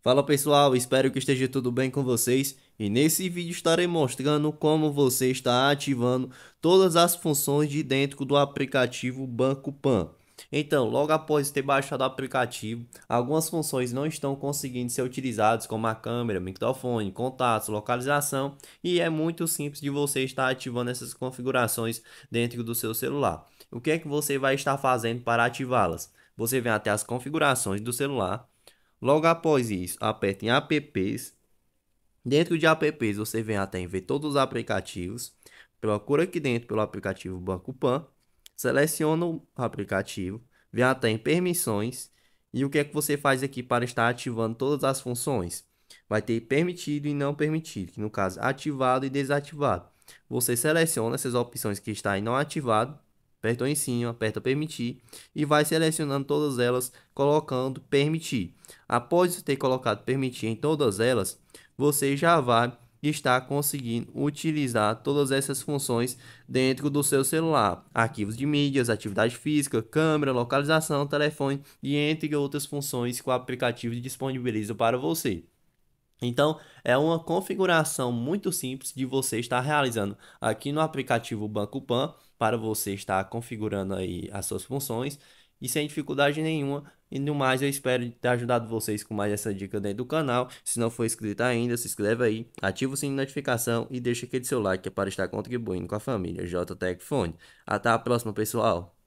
Fala pessoal, espero que esteja tudo bem com vocês e nesse vídeo estarei mostrando como você está ativando todas as funções de dentro do aplicativo Banco Pan. Então, logo após ter baixado o aplicativo, algumas funções não estão conseguindo ser utilizadas, como a câmera, microfone, contatos, localização, e é muito simples de você estar ativando essas configurações dentro do seu celular. O que é que você vai estar fazendo para ativá-las? Você vem até as configurações do celular, Logo após isso, aperte em apps. Dentro de apps, você vem até em ver todos os aplicativos. Procura aqui dentro pelo aplicativo Banco Pan. Seleciona o aplicativo. Vem até em permissões. E o que é que você faz aqui para estar ativando todas as funções? Vai ter permitido e não permitido, que no caso ativado e desativado. Você seleciona essas opções que está em não ativado apertou em cima, aperta permitir e vai selecionando todas elas, colocando permitir. Após ter colocado permitir em todas elas, você já vai estar conseguindo utilizar todas essas funções dentro do seu celular, arquivos de mídias, atividade física, câmera, localização, telefone e entre outras funções que o aplicativo disponibiliza para você. Então, é uma configuração muito simples de você estar realizando aqui no aplicativo Banco Pan para você estar configurando aí as suas funções e sem dificuldade nenhuma. E no mais, eu espero ter ajudado vocês com mais essa dica dentro do canal. Se não for inscrito ainda, se inscreve aí, ativa o sininho de notificação e deixa aquele seu like é para estar contribuindo com a família JTech Fone. Até a próxima, pessoal!